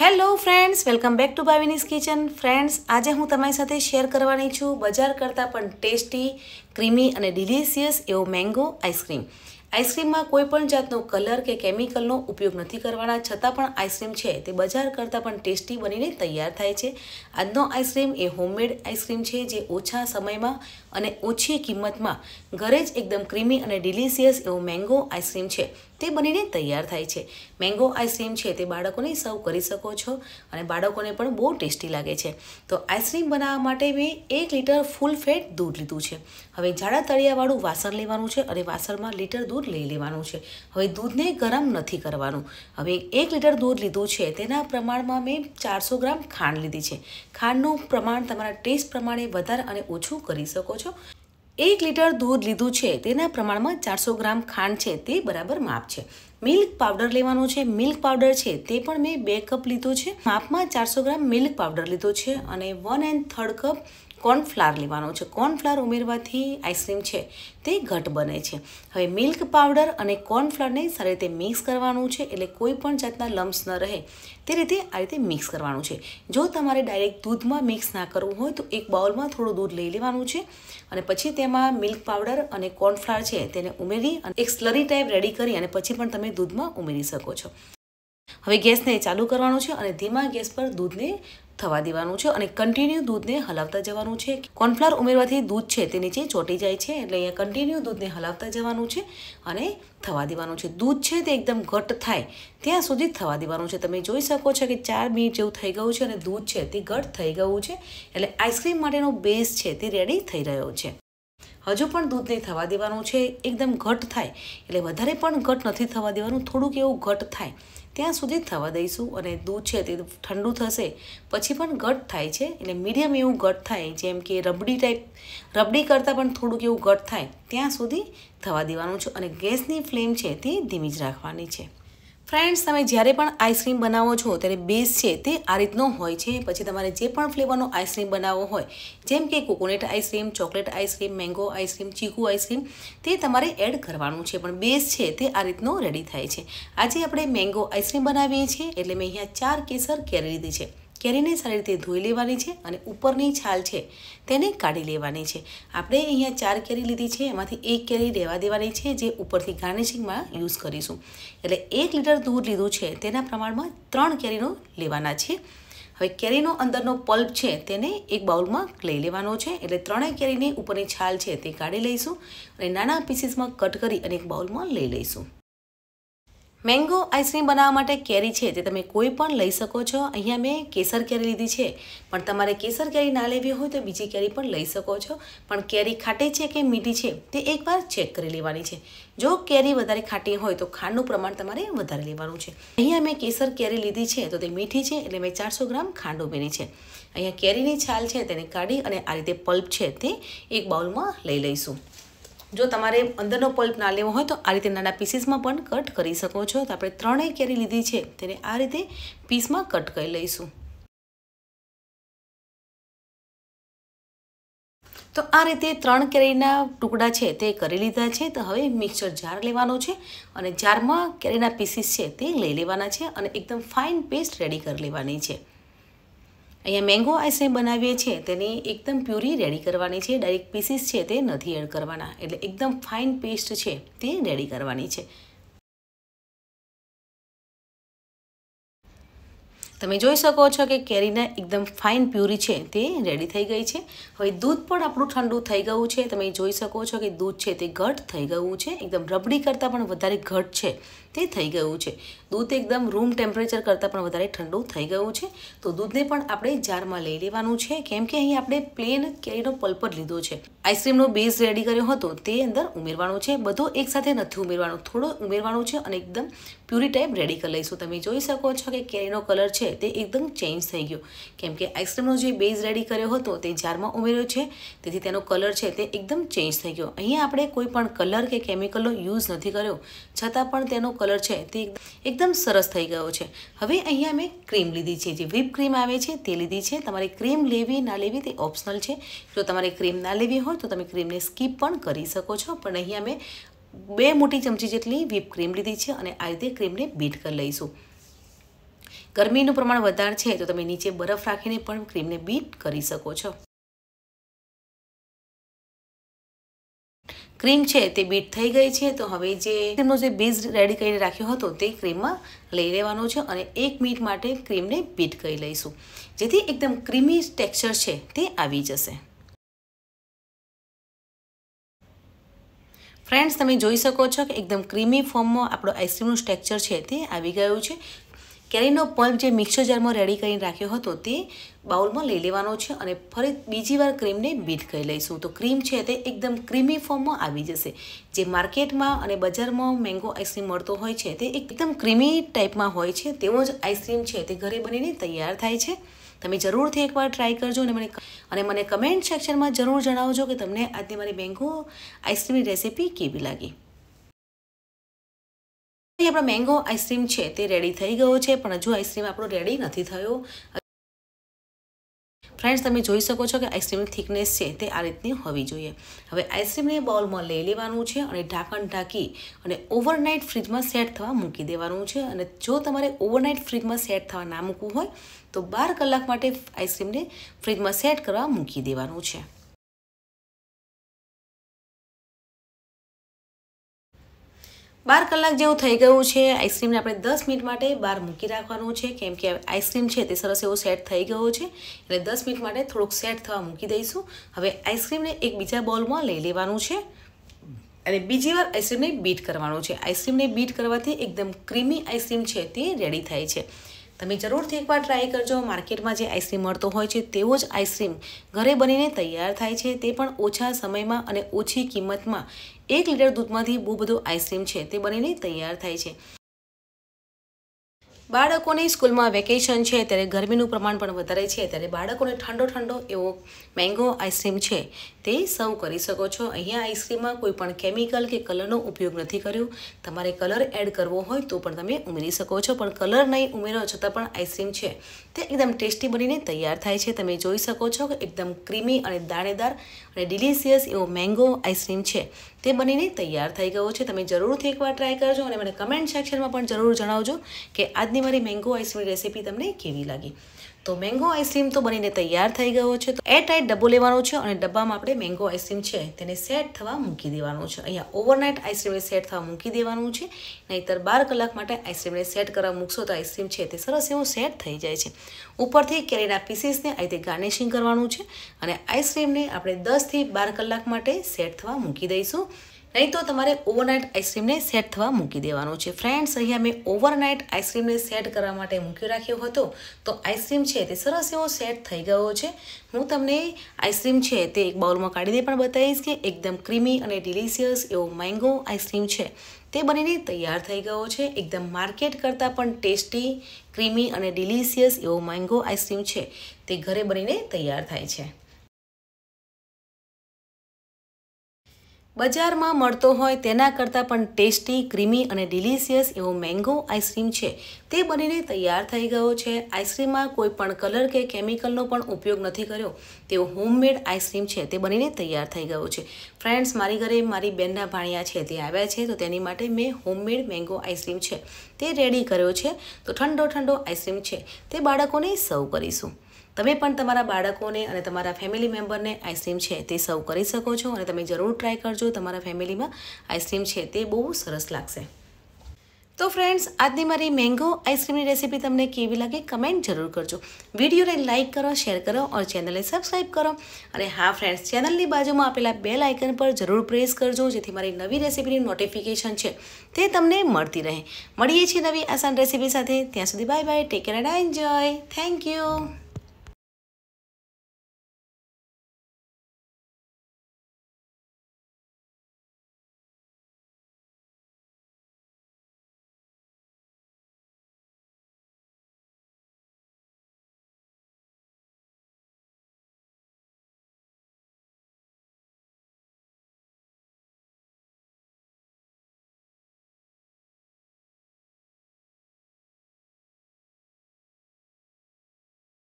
hello friends welcome back to Bhavini's kitchen friends આજે હું તમારી સાથે શેર કરવાની છું બજાર કરતાં પણ ટેસ્ટી ક્રીમી અને ડિલિશિયસ એવો મેંગો આઈસક્રીમ આઈસક્રીમમાં કોઈ પણ જાતનો કલર કે કેમિકલનો ઉપયોગ નથી કરવાના છતાં પણ આઈસક્રીમ છે તે બજાર કરતાં પણ ટેસ્ટી બનીને તૈયાર થાય છે આજનો આઈસક્રીમ એ હોમમેડ આઈસક્રીમ છે જે ઓછા સમયમાં અને ઓછી કિંમતમાં ઘરે જ એકદમ ક્રીમી અને ડિલિશિયસ એવો મેંગો આઈસક્રીમ છે તે બનીને તૈયાર થાય છે મેંગો આઈસ્ક્રીમ છે તે બાળકોને સર્વ કરી શકો છો અને બાળકોને પણ બહુ ટેસ્ટી લાગે છે તો આઈસ્ક્રીમ બનાવવા માટે મેં એક લીટર ફૂલ ફેટ દૂધ લીધું છે હવે જાડા તળિયાવાળું વાસણ લેવાનું છે અને વાસણમાં લીટર દૂધ લઈ લેવાનું છે હવે દૂધને ગરમ નથી કરવાનું હવે એક લીટર દૂધ લીધું છે તેના પ્રમાણમાં મેં ચારસો ગ્રામ ખાંડ લીધી છે ખાંડનું પ્રમાણ તમારા ટેસ્ટ પ્રમાણે વધારે અને ઓછું કરી શકો છો એક લીટર દૂધ લીધું છે તેના પ્રમાણમાં ચારસો ગ્રામ ખાંડ છે તે બરાબર માપ છે મિલ્ક પાવડર લેવાનો છે મિલ્ક પાવડર છે તે પણ મેં બે કપ લીધો છે માપમાં ચારસો ગ્રામ મિલ્ક પાવડર લીધો છે અને one and third cup cornflour લેવાનો છે કોર્નફ્લાર ઉમેરવાથી આઈસક્રીમ છે તે ઘટ બને છે હવે મિલ્ક પાવડર અને કોર્નફ્લારને સારી રીતે મિક્સ કરવાનું છે એટલે કોઈ પણ જાતના લમ્સ ન રહે તે રીતે આ રીતે મિક્સ કરવાનું છે જો તમારે ડાયરેક્ટ દૂધમાં મિક્સ ના કરવું હોય તો એક બાઉલમાં થોડું દૂધ લઈ લેવાનું છે અને પછી તેમાં મિલ્ક પાવડર અને કોર્નફ્લાર છે તેને ઉમેરી અને એક સ્લરી ટાઈપ રેડી કરી અને પછી પણ તમે દૂધમાં ઉમેરી શકો છો હવે ગેસને ચાલુ કરવાનું છે અને ધીમા ગેસ પર દૂધને થવા દેવાનું છે અને કન્ટિન્યુ દૂધને હલાવતા જવાનું છે કોર્નફ્લાવર ઉમેરવાથી દૂધ છે તે નીચે ચોંટી જાય છે એટલે અહીંયા કન્ટિન્યુ દૂધને હલાવતા જવાનું છે અને થવા દેવાનું છે દૂધ છે તે એકદમ ઘટ થાય ત્યાં સુધી થવા દેવાનું છે તમે જોઈ શકો છો કે ચાર મિનિટ જેવું થઈ ગયું છે અને દૂધ છે તે ઘટ થઈ ગયું છે એટલે આઈસ્ક્રીમ માટેનો બેઝ છે તે રેડી થઈ રહ્યો છે હજુ પણ દૂધને થવા દેવાનું છે એકદમ ઘટ થાય એટલે વધારે પણ ઘટ નથી થવા દેવાનું થોડુંક એવું ઘટ થાય ત્યાં સુધી થવા દઈશું અને દૂધ છે તે ઠંડુ થશે પછી પણ ઘટ થાય છે એટલે મીડિયમ એવું ઘટ થાય જેમ કે રબડી ટાઈપ રબડી કરતાં પણ થોડુંક એવું ઘટ થાય ત્યાં સુધી થવા દેવાનું છે અને ગેસની ફ્લેમ છે તે ધીમી જ રાખવાની છે ફ્રેન્ડ્સ તમે જ્યારે પણ આઈસ્ક્રીમ બનાવો છો ત્યારે બેઝ છે તે આ રીતનો હોય છે પછી તમારે જે પણ ફ્લેવરનો આઈસ્ક્રીમ બનાવવો હોય જેમ કે coconut ice cream chocolate ice cream mango ice cream chikoo ice cream તે તમારે એડ કરવાનું છે પણ બેઝ છે તે આ રીતનો રેડી થાય છે આજે આપણે મેંગો આઈસ્ક્રીમ બનાવીએ છીએ એટલે મેં અહીંયા ચાર કેસર કેરી લીધી છે કેરીને સારી રીતે ધોઈ લેવાની છે અને ઉપરની છાલ છે તેને કાઢી લેવાની છે આપણે અહીંયા ચાર કેરી લીધી છે એમાંથી એક કેરી રહેવા દેવાની છે જે ઉપરથી ગાર્નિશિંગમાં યુઝ કરીશું એટલે એક લીટર દૂધ લીધું છે તેના પ્રમાણમાં ત્રણ કેરીનો લેવાના છે હવે કેરીનો અંદરનો પલ્પ છે તેને એક બાઉલમાં લઈ લેવાનો છે એટલે ત્રણેય કેરીની ઉપરની છાલ છે તે કાઢી લઈશું અને નાના પીસીસમાં કટ કરી અને એક બાઉલમાં લઈ લઈશું મેંગો આઈસ્ક્રીમ બનાવવા માટે કેરી છે તે તમે કોઈ પણ લઈ શકો છો અહીંયા મેં કેસર કેરી લીધી છે પણ તમારે કેસર કેરી ના લેવી હોય તો બીજી કેરી પણ લઈ શકો છો પણ કેરી ખાટી છે કે મીઠી છે તે એકવાર ચેક કરી લેવાની છે જો કેરી વધારે ખાટી હોય તો ખાંડનું પ્રમાણ તમારે વધારે લેવાનું છે અહીંયા મેં કેસર કેરી લીધી છે તો તે મીઠી છે એટલે મેં ચારસો ગ્રામ ખાંડ ઉમેરી છે અહીંયા કેરીની છાલ છે તેને કાઢી અને આ રીતે પલ્પ છે તે એક બાઉલમાં લઈ લઈશું જો તમારે અંદરનો પલ્પ ના લેવો હોય તો આ રીતે નાના પીસીસમાં પણ કટ કરી શકો છો તો આપણે ત્રણેય કેરી લીધી છે તેને આ રીતે પીસમાં કટ કરી લઈશું તો આ રીતે ત્રણ કેરીના ટુકડા છે તે કરી લીધા છે તો હવે મિક્સર જાર લેવાનો છે અને જારમાં કેરીના પીસીસ છે તે લઈ લેવાના છે અને એકદમ ફાઇન પેસ્ટ રેડી કરી લેવાની છે અહીંયા મેંગો આઈસને બનાવીએ છીએ તેની એકદમ પ્યુરી રેડી કરવાની છે ડાયરેક્ટ પીસીસ છે તે નથી એડ કરવાના એટલે એકદમ ફાઇન પેસ્ટ છે તે રેડી કરવાની છે તમે જોઈ શકો છો કે કેરીના એકદમ ફાઇન પ્યુરી છે તે રેડી થઈ ગઈ છે હવે દૂધ પણ આપણું ઠંડુ થઈ ગયું છે તમે જોઈ શકો છો કે દૂધ છે તે ઘટ થઈ ગયું છે એકદમ રબડી કરતાં પણ વધારે ઘટ છે તે થઈ ગયું છે દૂધ એકદમ રૂમ ટેમ્પરેચર કરતાં પણ વધારે ઠંડુ થઈ ગયું છે તો દૂધને પણ આપણે જારમાં લઈ લેવાનું છે કેમ કે અહીં આપણે પ્લેન કેરીનો પલ્પ લીધો છે આઈસ્ક્રીમનો બેઝ રેડી કર્યો હતો તે અંદર ઉમેરવાનું છે બધું એકસાથે નથી ઉમેરવાનું થોડો ઉમેરવાનું છે અને એકદમ પ્યુરી ટાઈપ રેડી કરી લઈશું તમે જોઈ શકો છો કે કેરીનો કલર છે તે એકદમ ચેન્જ થઈ ગયો કેમ કે આઈસ્ક્રીમનો જે બેઝ રેડી કર્યો હતો તે જારમાં ઉમેર્યો છે તેથી તેનો કલર છે તે એકદમ ચેન્જ થઈ ગયો અહીંયા આપણે કોઈ પણ કલર કે કેમિકલનો યુઝ નથી કર્યો છતાં પણ તેનો કલર કલર છે તે એકદમ સરસ થઈ ગયો છે હવે અહીંયા મેં ક્રીમ લીધી છે જે વ્હીપ ક્રીમ આવે છે તે લીધી છે તમારે ક્રીમ લેવી ના લેવી તે ઓપ્શનલ છે જો તમારે ક્રીમ ના લેવી હોય તો તમે ક્રીમને સ્કીપ પણ કરી શકો છો પણ અહીંયા મેં બે મોટી ચમચી જેટલી વ્હીપ ક્રીમ લીધી છે અને આ રીતે ક્રીમને બીટ કરી લઈશું ગરમીનું પ્રમાણ વધારે છે તો તમે નીચે બરફ રાખીને પણ ક્રીમને બીટ કરી શકો છો ક્રીમ છે તે બીટ થઈ ગઈ છે તો હવે જે ક્રીમનો જે બીઝ રેડી કરીને રાખ્યો હતો તે ક્રીમમાં લઈ લેવાનો છે અને એક મિનિટ માટે ક્રીમને બીટ કરી લઈશું જેથી એકદમ ક્રીમી ટેક્સચર છે તે આવી જશે ફ્રેન્ડ્સ તમે જોઈ શકો છો કે એકદમ ક્રીમી ફોર્મમાં આપણો આઈસ્ક્રીમનું સ્ટ્રક્ચર છે તે આવી ગયું છે કેરીનો પલ્પ જે મિક્સર જારમાં રેડી કરીને રાખ્યો હતો તે બાઉલમાં લઈ લેવાનો છે અને ફરી બીજી વાર ક્રીમને બીટ કરી લઈશું તો ક્રીમ છે તે એકદમ ક્રીમી ફોર્મમાં આવી જશે જે માર્કેટમાં અને બજારમાં મેંગો આઈસ્ક્રીમ મળતો હોય છે તે એકદમ ક્રીમી ટાઈપમાં હોય છે તેવો જ આઈસ્ક્રીમ છે તે ઘરે બનીને તૈયાર થાય છે તમે જરૂરથી એકવાર ટ્રાય કરજો અને મને અને મને કમેન્ટ સેક્શનમાં જરૂર જણાવજો કે તમને આજે મારી મેંગો આઈસ્ક્રીમની રેસીપી કેવી લાગી આપણો મેંગો આઈસ્ક્રીમ છે તે રેડી થઈ ગયો છે પણ હજુ આઈસ્ક્રીમ આપણો રેડી નથી થયો ફ્રેન્ડ્સ તમે જોઈ શકો છો કે આઈસ્ક્રીમની થિકનેસ છે તે આ રીતની હોવી જોઈએ હવે આઈસ્ક્રીમને બોલમાં લઈ લેવાનું છે અને ઢાંકણ ઢાંકી અને ઓવરનાઇટ ફ્રીજમાં સેટ થવા મૂકી દેવાનું છે અને જો તમારે ઓવરનાઇટ ફ્રીજમાં સેટ થવા ના મૂકવું હોય તો બાર કલાક માટે આઈસ્ક્રીમને ફ્રીજમાં સેટ કરવા મૂકી દેવાનું છે બાર કલાક જેવું થઈ ગયું છે આઈસ્ક્રીમને આપણે દસ મિનિટ માટે બહાર મૂકી રાખવાનું છે કેમ કે આઈસ્ક્રીમ છે તે સરસ એવો સેટ થઈ ગયો છે એટલે દસ મિનિટ માટે થોડુંક સેટ થવા મૂકી દઈશું હવે આઈસ્ક્રીમને એક બીજા બોલમાં લઈ લેવાનું છે અને બીજી વાર આઈસ્ક્રીમને બીટ કરવાનું છે આઈસ્ક્રીમને બીટ કરવાથી એકદમ ક્રીમી આઈસક્રીમ છે તે રેડી થાય છે તમે જરૂરથી એકવાર ટ્રાય કરજો માર્કેટમાં જે આઈસ્ક્રીમ મળતો હોય છે તેવો જ આઈસ્ક્રીમ ઘરે બનીને તૈયાર થાય છે તે પણ ઓછા સમયમાં અને ઓછી કિંમતમાં એક લીટર દૂધમાંથી બહુ બધું આઈસ્ક્રીમ છે તે બનીને તૈયાર થાય છે બાળકોને સ્કૂલમાં વેકેશન છે ત્યારે ગરમીનું પ્રમાણ પણ વધારે છે ત્યારે બાળકોને ઠંડો ઠંડો એવો મેંગો આઈસ્ક્રીમ છે તે સર્વ કરી શકો છો અહીંયા આઈસક્રીમમાં કોઈ પણ કેમિકલ કે કલરનો ઉપયોગ નથી કર્યો તમારે કલર એડ કરવો હોય તો પણ તમે ઉમેરી શકો છો પણ કલર નહીં ઉમેરો છતાં પણ આઈસક્રીમ છે તે એકદમ ટેસ્ટી બનીને તૈયાર થાય છે તમે જોઈ શકો છો કે એકદમ ક્રીમી અને દાણેદાર અને ડિલિશિયસ એવો મેંગો આઈસક્રીમ છે તે બનીને તૈયાર થઈ ગયો છે તમે જરૂરથી એકવાર ટ્રાય કરજો અને મને કમેન્ટ સેક્શનમાં પણ જરૂર જણાવજો કે આજની મારી મેંગો આઈસની રેસીપી તમને કેવી લાગી તો મેંગો આઈસ્ક્રીમ તો બનીને તૈયાર થઈ ગયો છે તો એ ટાઈટ ડબ્બો લેવાનો છે અને ડબ્બામાં આપણે મેંગો આઈસ્ક્રીમ છે તેને સેટ થવા મૂકી દેવાનું છે અહીંયા ઓવરનાઇટ આઈસ્ક્રીમને સેટ થવા મૂકી દેવાનું છે નહીંતર બાર કલાક માટે આઈસ્ક્રીમને સેટ કરવા મૂકશો તો આઈસ્ક્રીમ છે તે સરસ એવું સેટ થઈ જાય છે ઉપરથી કેરીના પીસીસને આ રીતે ગાર્નિશિંગ કરવાનું છે અને આઈસ્ક્રીમને આપણે દસથી બાર કલાક માટે સેટ થવા મૂકી દઈશું નહીં તો તમારે ઓવરનાઇટ આઈસ્ક્રીમને સેટ થવા મૂકી દેવાનો છે ફ્રેન્ડ્સ અહીંયા મેં ઓવરનાઇટ આઈસક્રીમને સેટ કરવા માટે મૂકી રાખ્યો હતો તો આઈસ્ક્રીમ છે તે સરસ એવો સેટ થઈ ગયો છે હું તમને આઈસ્ક્રીમ છે તે એક બાઉલમાં કાઢીને પણ બતાવીશ કે એકદમ ક્રીમી અને ડિલિશિયસ એવો મેંગો આઈસક્રીમ છે તે બનીને તૈયાર થઈ ગયો છે એકદમ માર્કેટ કરતાં પણ ટેસ્ટી ક્રીમી અને ડિલિશિયસ એવો મેંગો આઈસક્રીમ છે તે ઘરે બનીને તૈયાર થાય છે બજારમાં મળતો હોય તેના કરતાં પણ ટેસ્ટી ક્રીમી અને ડિલિશિયસ એવો મેંગો આઈસ્ક્રીમ છે તે બનીને તૈયાર થઈ ગયો છે આઈસ્ક્રીમમાં કોઈ પણ કલર કે કેમિકલનો પણ ઉપયોગ નથી કર્યો તેવો હોમમેડ આઈસ્ક્રીમ છે તે બનીને તૈયાર થઈ ગયો છે ફ્રેન્ડ્સ મારી ઘરે મારી બહેનના ભાણિયા છે તે આવ્યા છે તો તેની માટે મેં હોમમેડ મેંગો આઈસ્ક્રીમ છે તે રેડી કર્યો છે તો ઠંડો ઠંડો આઈસ્ક્રીમ છે તે બાળકોને સર્વ કરીશું તમે પણ તમારા બાળકોને અને તમારા ફેમિલી મેમ્બરને આઈસ્ક્રીમ છે તે સર્વ કરી શકો છો અને તમે જરૂર ટ્રાય કરજો તમારા ફેમિલીમાં આઈસ્ક્રીમ છે તે બહુ સરસ લાગશે તો ફ્રેન્ડ્સ આજની મારી મેંગો આઈસ્ક્રીમની રેસીપી તમને કેવી લાગે કમેન્ટ જરૂર કરજો વિડીયોને લાઇક કરો શેર કરો ઓર ચેનલને સબસ્ક્રાઈબ કરો અને હા ફ્રેન્ડ્સ ચેનલની બાજુમાં આપેલા બેલ આઇકન પર જરૂર પ્રેસ કરજો જેથી મારી નવી રેસીપીની નોટિફિકેશન છે તે તમને મળતી રહે મળીએ છીએ નવી આસાન રેસીપી સાથે ત્યાં સુધી bye bye take care and enjoy thank you